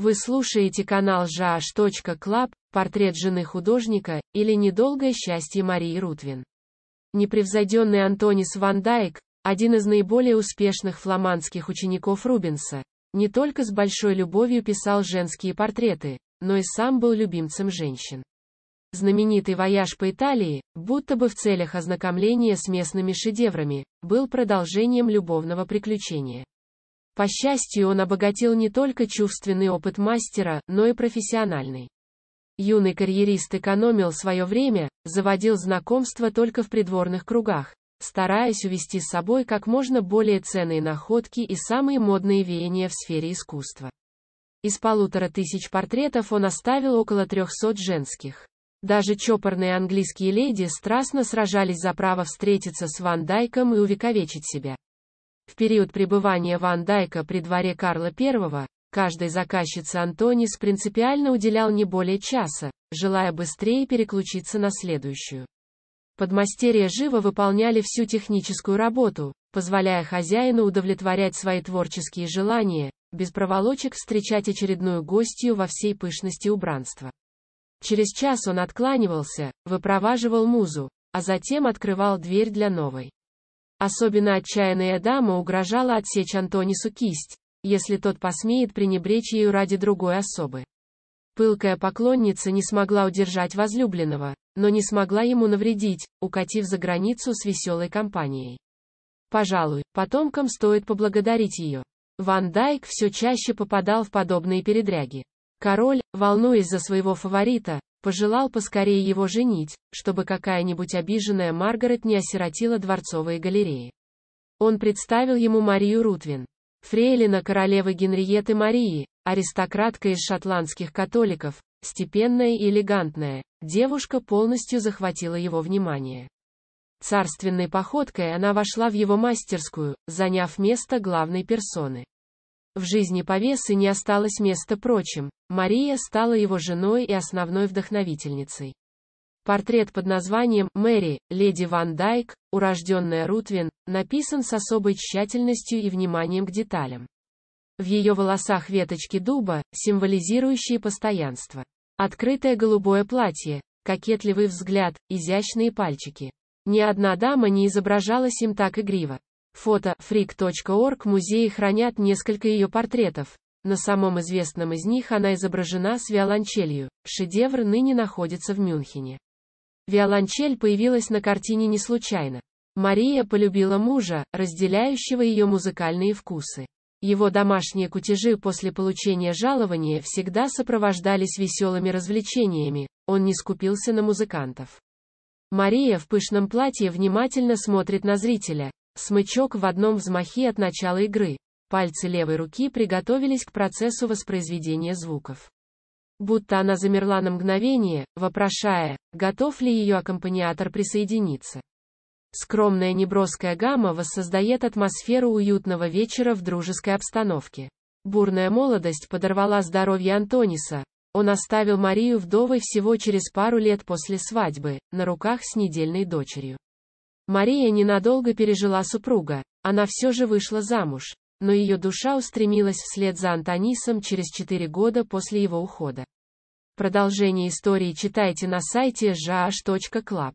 Вы слушаете канал жаш.клаб, портрет жены художника, или недолгое счастье Марии Рутвин. Непревзойденный Антонис Ван Дайк, один из наиболее успешных фламандских учеников Рубенса, не только с большой любовью писал женские портреты, но и сам был любимцем женщин. Знаменитый вояж по Италии, будто бы в целях ознакомления с местными шедеврами, был продолжением любовного приключения. По счастью, он обогатил не только чувственный опыт мастера, но и профессиональный. Юный карьерист экономил свое время, заводил знакомства только в придворных кругах, стараясь увести с собой как можно более ценные находки и самые модные веяния в сфере искусства. Из полутора тысяч портретов он оставил около трехсот женских. Даже чопорные английские леди страстно сражались за право встретиться с Ван Дайком и увековечить себя. В период пребывания Ван Дайка при дворе Карла I, каждой заказчице Антонис принципиально уделял не более часа, желая быстрее переключиться на следующую. Подмастерья живо выполняли всю техническую работу, позволяя хозяину удовлетворять свои творческие желания, без проволочек встречать очередную гостью во всей пышности убранства. Через час он откланивался, выпроваживал музу, а затем открывал дверь для новой. Особенно отчаянная дама угрожала отсечь Антонису кисть, если тот посмеет пренебречь ею ради другой особы. Пылкая поклонница не смогла удержать возлюбленного, но не смогла ему навредить, укатив за границу с веселой компанией. Пожалуй, потомкам стоит поблагодарить ее. Ван Дайк все чаще попадал в подобные передряги. Король, волнуясь за своего фаворита, Пожелал поскорее его женить, чтобы какая-нибудь обиженная Маргарет не осиротила дворцовые галереи. Он представил ему Марию Рутвин. Фрейлина королевы Генриеты Марии, аристократка из шотландских католиков, степенная и элегантная, девушка полностью захватила его внимание. Царственной походкой она вошла в его мастерскую, заняв место главной персоны. В жизни Повесы не осталось места прочим, Мария стала его женой и основной вдохновительницей. Портрет под названием «Мэри, леди Ван Дайк, урожденная Рутвин», написан с особой тщательностью и вниманием к деталям. В ее волосах веточки дуба, символизирующие постоянство. Открытое голубое платье, кокетливый взгляд, изящные пальчики. Ни одна дама не изображалась им так игриво. Фото freak.org музеи хранят несколько ее портретов. На самом известном из них она изображена с виолончелью. Шедевр ныне находится в Мюнхене. Виолончель появилась на картине не случайно. Мария полюбила мужа, разделяющего ее музыкальные вкусы. Его домашние кутежи после получения жалования всегда сопровождались веселыми развлечениями, он не скупился на музыкантов. Мария в пышном платье внимательно смотрит на зрителя, Смычок в одном взмахе от начала игры. Пальцы левой руки приготовились к процессу воспроизведения звуков. Будто она замерла на мгновение, вопрошая, готов ли ее аккомпаниатор присоединиться. Скромная неброская гамма воссоздает атмосферу уютного вечера в дружеской обстановке. Бурная молодость подорвала здоровье Антониса. Он оставил Марию вдовой всего через пару лет после свадьбы, на руках с недельной дочерью. Мария ненадолго пережила супруга, она все же вышла замуж, но ее душа устремилась вслед за Антонисом через 4 года после его ухода. Продолжение истории читайте на сайте jh.club.